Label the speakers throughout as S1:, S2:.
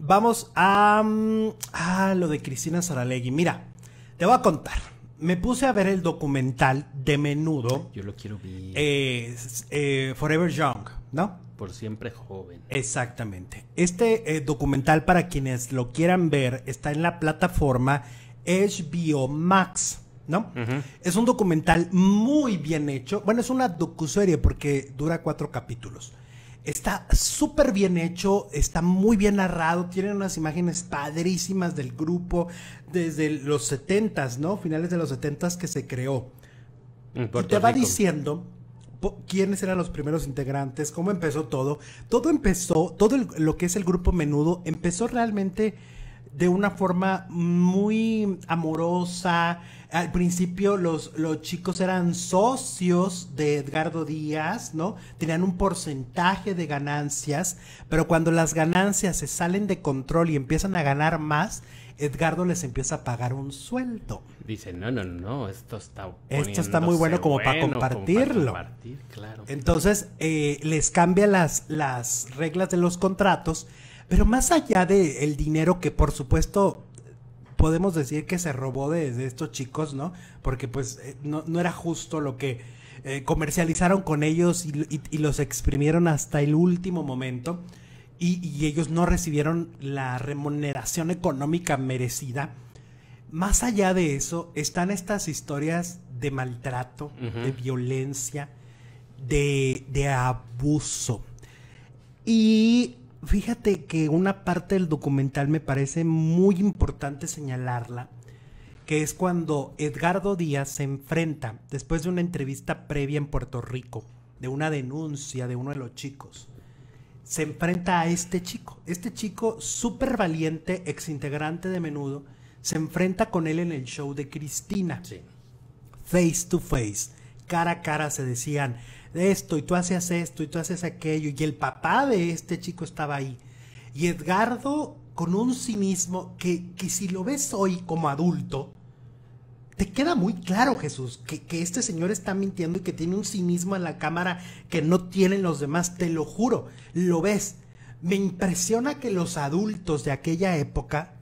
S1: vamos a, mm, a lo de Cristina Saralegui. Mira, te voy a contar. Me puse a ver el documental de menudo. Yo lo quiero ver. Eh, eh, Forever Young, ¿no? Por siempre joven. Exactamente. Este eh, documental, para quienes lo quieran ver, está en la plataforma HBO Max, ¿no? Es un documental muy bien hecho. Bueno, es una docuserie porque dura cuatro capítulos. Está súper bien hecho, está muy bien narrado, tiene unas imágenes padrísimas del grupo desde los 70 ¿no? Finales de los 70 que se creó. Y te va diciendo quiénes eran los primeros integrantes, cómo empezó todo. Todo empezó, todo lo que es el grupo menudo, empezó realmente de una forma muy amorosa. Al principio los, los chicos eran socios de Edgardo Díaz, ¿no? Tenían un porcentaje de ganancias, pero cuando las ganancias se salen de control y empiezan a ganar más, Edgardo les empieza a pagar un sueldo.
S2: dice no, no, no, esto está Esto está muy bueno como para compartirlo.
S1: Entonces, eh, les cambia las, las reglas de los contratos pero más allá del el dinero que por supuesto podemos decir que se robó de, estos chicos, ¿no? Porque pues eh, no, era justo lo que eh, comercializaron con ellos y, los exprimieron hasta el último momento y, ellos no recibieron la remuneración económica merecida. Más allá de eso están estas historias de maltrato, de violencia, de, abuso. Y Fíjate que una parte del documental me parece muy importante señalarla, que es cuando Edgardo Díaz se enfrenta, después de una entrevista previa en Puerto Rico, de una denuncia de uno de los chicos, se enfrenta a este chico. Este chico súper valiente, exintegrante de menudo, se enfrenta con él en el show de Cristina. Face to face, cara a cara se decían, esto y tú haces esto y tú haces aquello y el papá de este chico estaba ahí. Y Edgardo con un cinismo que, que si lo ves hoy como adulto, te queda muy claro, Jesús, que, que, este señor está mintiendo y que tiene un cinismo en la cámara que no tienen los demás, te lo juro, lo ves. Me impresiona que los adultos de aquella época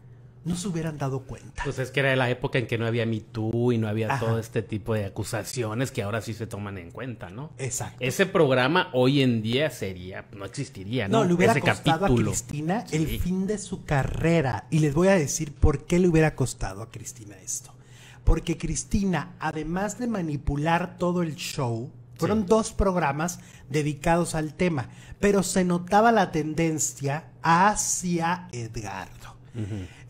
S1: no se hubieran dado cuenta.
S2: Pues es que era la época en que no había Me Too y no había todo este tipo de acusaciones que ahora sí se toman en cuenta, ¿no? Exacto. Ese programa hoy en día sería, no existiría, ¿no? No, le hubiera costado a Cristina
S1: el fin de su carrera. Y les voy a decir por qué le hubiera costado a Cristina esto. Porque Cristina, además de manipular todo el show, fueron dos programas dedicados al tema, pero se notaba la tendencia hacia Edgardo.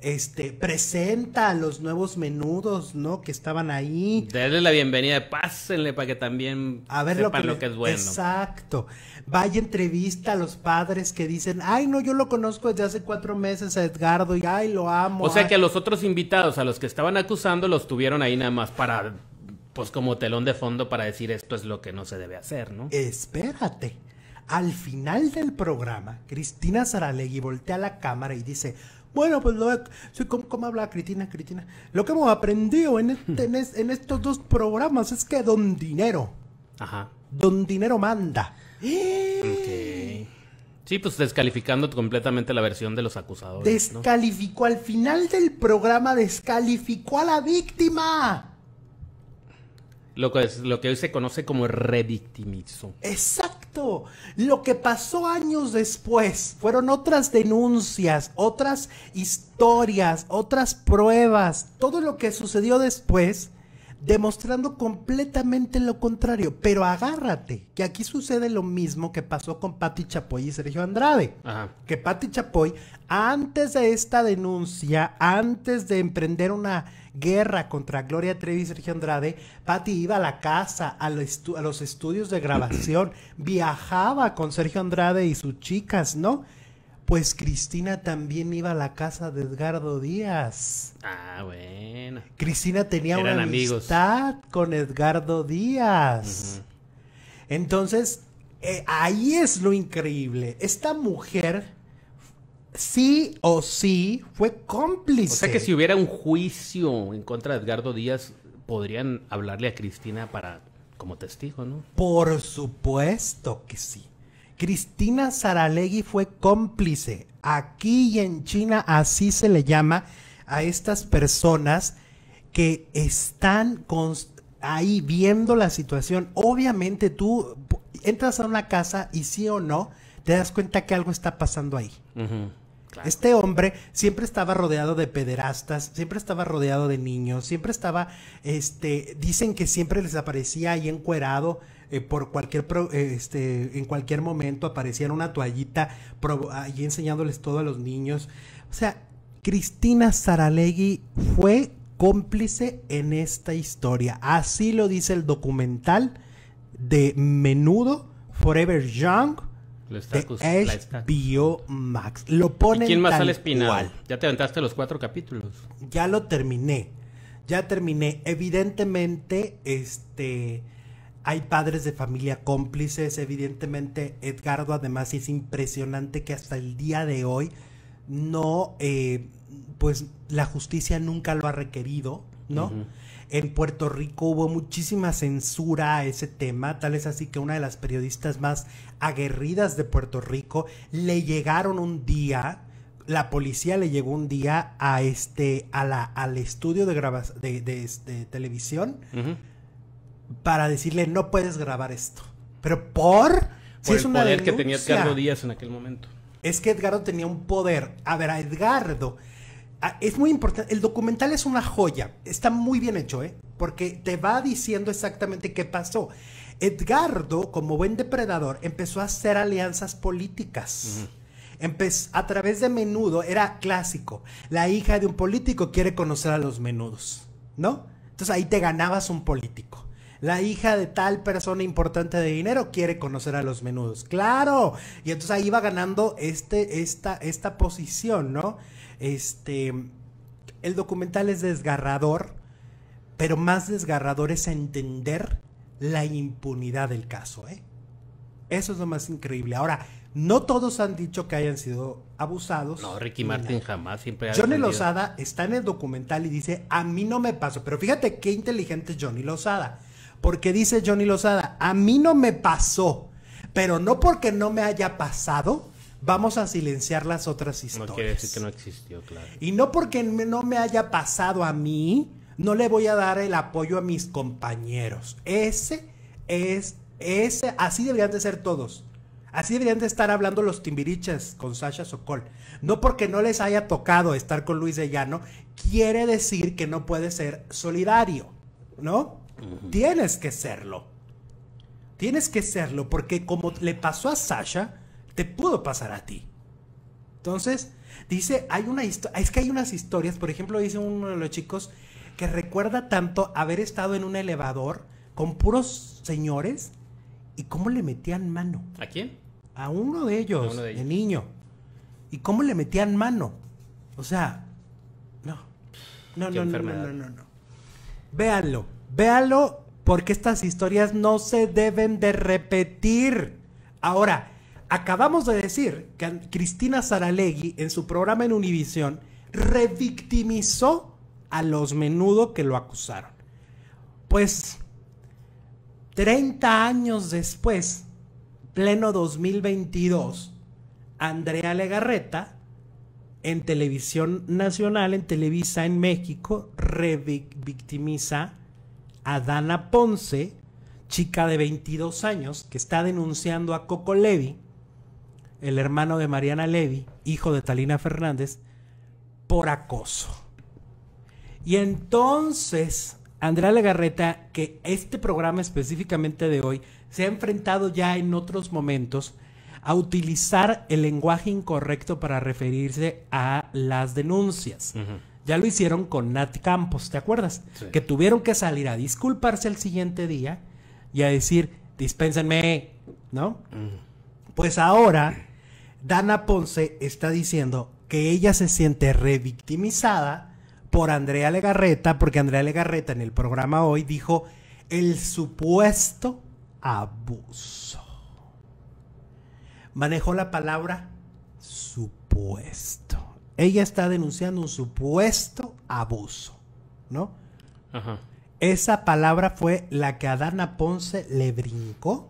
S1: Este, presenta a los nuevos menudos, ¿no? Que estaban ahí.
S2: Denle la bienvenida, pásenle para que también a ver lo, que, es bueno.
S1: Exacto. Vaya entrevista a los padres que dicen, ay, no, yo lo conozco desde hace cuatro meses a Edgardo y ay, lo amo. O sea que
S2: a los otros invitados, a los que estaban acusando, los tuvieron ahí nada más para pues como telón de fondo para decir esto es lo que no se debe hacer,
S1: ¿no? Espérate. Al final del programa, Cristina Saralegui voltea a la cámara y dice, bueno, pues lo, soy como, habla Cristina, Cristina. Lo que hemos aprendido este, en, estos dos programas es que don dinero. Ajá. Don dinero manda.
S2: Sí, pues descalificando completamente la versión de los
S1: acusadores. Descalificó al final del programa, descalificó a la víctima.
S2: Lo que, es, lo que hoy se conoce como revictimismo.
S1: Exacto. Lo que pasó años después fueron otras denuncias, otras historias, otras pruebas. Todo lo que sucedió después demostrando completamente lo contrario. Pero agárrate, que aquí sucede lo mismo que pasó con Pati Chapoy y Sergio Andrade. Que Pati Chapoy, antes de esta denuncia, antes de emprender una guerra contra Gloria Trevi y Sergio Andrade, Pati iba a la casa, a los estudios de grabación, viajaba con Sergio Andrade y sus chicas, ¿no? Pues Cristina también iba a la casa de Edgardo Díaz.
S2: Ah, bueno.
S1: Cristina tenía una amistad con Edgardo Díaz. Entonces, eh, ahí es lo increíble. Esta mujer sí o sí fue cómplice. O sea que si hubiera un
S2: juicio en contra de Edgardo Díaz, podrían hablarle a Cristina para como testigo, ¿no?
S1: Por supuesto que sí. Cristina Saralegui fue cómplice. Aquí y en China así se le llama a estas personas que están ahí viendo la situación. Obviamente tú entras a una casa y sí o no, te das cuenta que algo está pasando ahí. Este hombre siempre estaba rodeado de pederastas, siempre estaba rodeado de niños, siempre estaba, este, dicen que siempre les aparecía ahí encuerado eh, por cualquier eh, este, en cualquier momento apareciera una toallita y enseñándoles todo a los niños. O sea, Cristina Saralegui fue cómplice en esta historia. Así lo dice el documental de Menudo, Forever Young, lo está de Max. Lo pone quién más sale
S2: espinal? Ya te aventaste los cuatro capítulos.
S1: Ya lo terminé. Ya terminé. Evidentemente, este hay padres de familia cómplices, evidentemente Edgardo además es impresionante que hasta el día de hoy no, eh, pues la justicia nunca lo ha requerido, ¿no? En Puerto Rico hubo muchísima censura a ese tema, tal es así que una de las periodistas más aguerridas de Puerto Rico le llegaron un día, la policía le llegó un día a este, a la, al estudio de, de, televisión para decirle no puedes grabar esto. Pero por, el es un poder que tenía Edgardo Díaz en aquel momento. Es que Edgardo tenía un poder. A ver, a Edgardo. es muy importante. El documental es una joya. Está muy bien hecho, ¿eh? Porque te va diciendo exactamente qué pasó. Edgardo, como buen depredador, empezó a hacer alianzas políticas. a través de menudo, era clásico. La hija de un político quiere conocer a los menudos, ¿no? Entonces ahí te ganabas un político la hija de tal persona importante de dinero quiere conocer a los menudos. Claro. Y entonces ahí va ganando este, esta, esta posición, ¿no? Este, el documental es desgarrador, pero más desgarrador es entender la impunidad del caso, ¿eh? Eso es lo más increíble. Ahora, no todos han dicho que hayan sido abusados. No, Ricky Martin
S2: jamás, siempre ha Johnny Lozada
S1: está en el documental y dice, a mí no me pasó. Pero fíjate qué inteligente es Johnny Lozada. Porque dice Johnny Lozada, a mí no me pasó, pero no porque no me haya pasado, vamos a silenciar las otras historias. No quiere decir que
S2: no existió, claro.
S1: Y no porque no me haya pasado a mí, no le voy a dar el apoyo a mis compañeros. Ese es, ese, así deberían de ser todos. Así deberían de estar hablando los timbiriches con Sasha Sokol. No porque no les haya tocado estar con Luis de Llano, quiere decir que no puede ser solidario, ¿no? Tienes que serlo. Tienes que serlo porque como le pasó a Sasha, te pudo pasar a ti. Entonces, dice, hay una historia, es que hay unas historias, por ejemplo, dice uno de los chicos que recuerda tanto haber estado en un elevador con puros señores y cómo le metían mano. ¿A quién? A uno de ellos, de el niño. Y cómo le metían mano. O sea, no. No, no, no, no, no, no, no. Véanlo. Véalo porque estas historias no se deben de repetir. Ahora, acabamos de decir que Cristina Saralegui en su programa en Univisión revictimizó a los menudo que lo acusaron. Pues 30 años después, pleno 2022, Andrea Legarreta en televisión nacional, en Televisa en México, revictimiza a Dana Ponce, chica de 22 años, que está denunciando a Coco Levy, el hermano de Mariana Levy, hijo de Talina Fernández, por acoso. Y entonces, Andrea Legarreta, que este programa específicamente de hoy se ha enfrentado ya en otros momentos a utilizar el lenguaje incorrecto para referirse a las denuncias. Ya lo hicieron con Nat Campos, ¿te acuerdas? Que tuvieron que salir a disculparse el siguiente día y a decir, dispénsenme, ¿no? Pues ahora, Dana Ponce está diciendo que ella se siente revictimizada por Andrea Legarreta, porque Andrea Legarreta en el programa hoy dijo el supuesto abuso. Manejó la palabra supuesto ella está denunciando un supuesto abuso, ¿no? Esa palabra fue la que Adana Ponce le brincó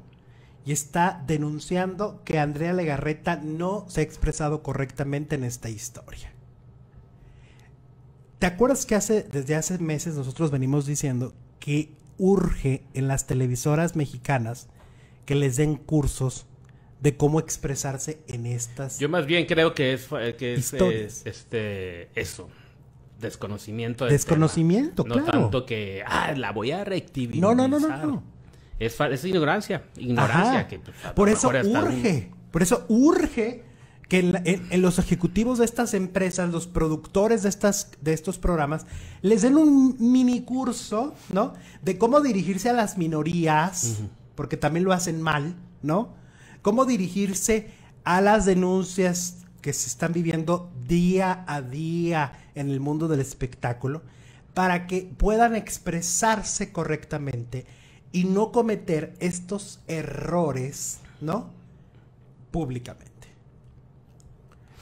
S1: y está denunciando que Andrea Legarreta no se ha expresado correctamente en esta historia. ¿Te acuerdas que hace, desde hace meses nosotros venimos diciendo que urge en las televisoras mexicanas que les den cursos de cómo expresarse en estas.
S2: Yo más bien creo que es, eh, que es, eh, este eso. Desconocimiento. desconocimiento, No tanto que, ah, la voy a reactivar... No, no, no, no, Es, es ignorancia. Ignorancia. Que, pues, por eso urge.
S1: Por eso urge que en, los ejecutivos de estas empresas, los productores de, estas, de estos programas, les den un mini curso, ¿no? De cómo dirigirse a las minorías, porque también lo hacen mal, ¿no? cómo dirigirse a las denuncias que se están viviendo día a día en el mundo del espectáculo para que puedan expresarse correctamente y no cometer estos errores, ¿no? Públicamente.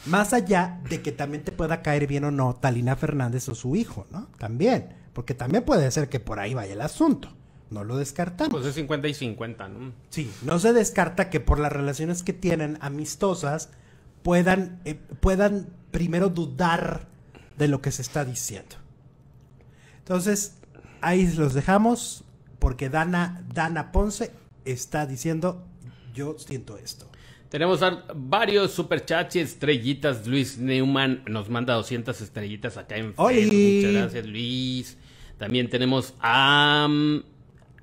S1: Más allá de que también te pueda caer bien o no Talina Fernández o su hijo, ¿no? También, porque también puede ser que por ahí vaya el asunto no lo descartamos.
S2: Pues es 50 y 50, ¿no?
S1: Sí, no se descarta que por las relaciones que tienen amistosas puedan, eh, puedan primero dudar de lo que se está diciendo. Entonces, ahí los dejamos porque Dana, Dana Ponce está diciendo, yo siento esto.
S2: Tenemos varios superchats y estrellitas. Luis Neumann nos manda 200 estrellitas acá en Facebook. Muchas gracias, Luis. También tenemos a... Mm,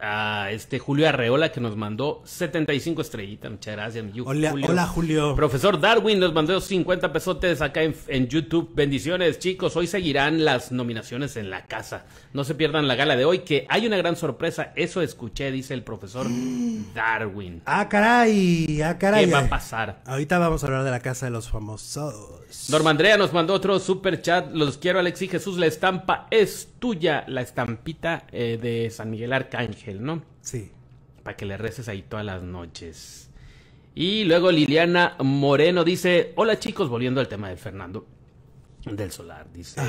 S2: a este Julio Arreola que nos mandó 75 estrellitas. Muchas gracias, hola, Julio. Hola, Julio. Profesor Darwin nos mandó 50 pesotes acá en, YouTube. Bendiciones, chicos. Hoy seguirán las nominaciones en la casa. No se pierdan la gala de hoy, que hay una gran sorpresa. Eso escuché, dice el profesor Darwin.
S1: Ah, caray, ah, caray. ¿Qué va a pasar? Ahorita vamos a hablar de la casa de los famosos.
S2: Norma Andrea nos mandó otro super chat. Los quiero, Alex Jesús. La estampa es tuya, la estampita eh, de San Miguel Arcángel. ¿no? Sí. Para que le reces ahí todas las noches. Y luego Liliana Moreno dice, hola chicos, volviendo al tema de Fernando del Solar, dice.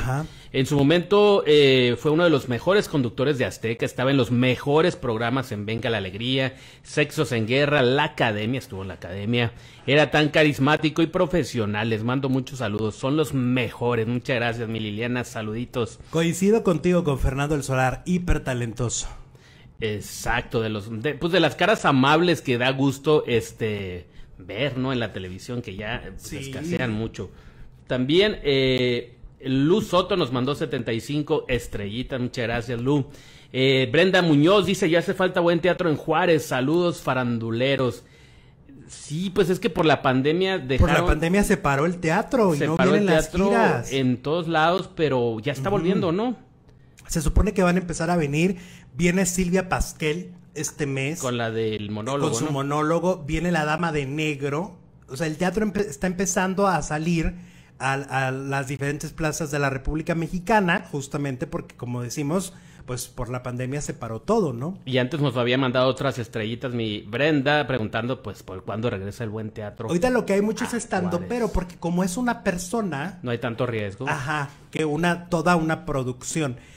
S2: En su momento eh, fue uno de los mejores conductores de Azteca, estaba en los mejores programas en Venga la Alegría, Sexos en Guerra, La Academia, estuvo
S1: en la Academia,
S2: era tan carismático y profesional, les mando muchos saludos, son los mejores, muchas gracias mi Liliana, saluditos.
S1: Coincido contigo con Fernando del Solar, hipertalentoso
S2: Exacto, de los de, pues de las caras amables que da gusto este ver, ¿no? En la televisión que ya pues, escasean mucho. También eh, Lu Soto nos mandó 75 estrellitas, muchas gracias Lu. Eh, Brenda Muñoz dice, ya hace falta buen teatro en Juárez, saludos faranduleros. Sí, pues es que por la pandemia dejaron... Por la pandemia se paró el teatro y no paró vienen las giras En todos lados, pero ya está volviendo, ¿no?
S1: Se supone que van a empezar a venir. Viene Silvia Pasquel este mes. Con la
S2: del monólogo. Con su
S1: monólogo. Viene la dama de negro. O sea, el teatro está empezando a salir a, las diferentes plazas de la República Mexicana, justamente porque, como decimos, pues por la pandemia se paró todo, ¿no?
S2: Y antes nos había mandado otras estrellitas mi Brenda preguntando pues por cuándo regresa el buen teatro. Ahorita
S1: lo que hay mucho estando, pero porque como es una persona,
S2: no hay tanto riesgo. Ajá,
S1: que una toda una producción.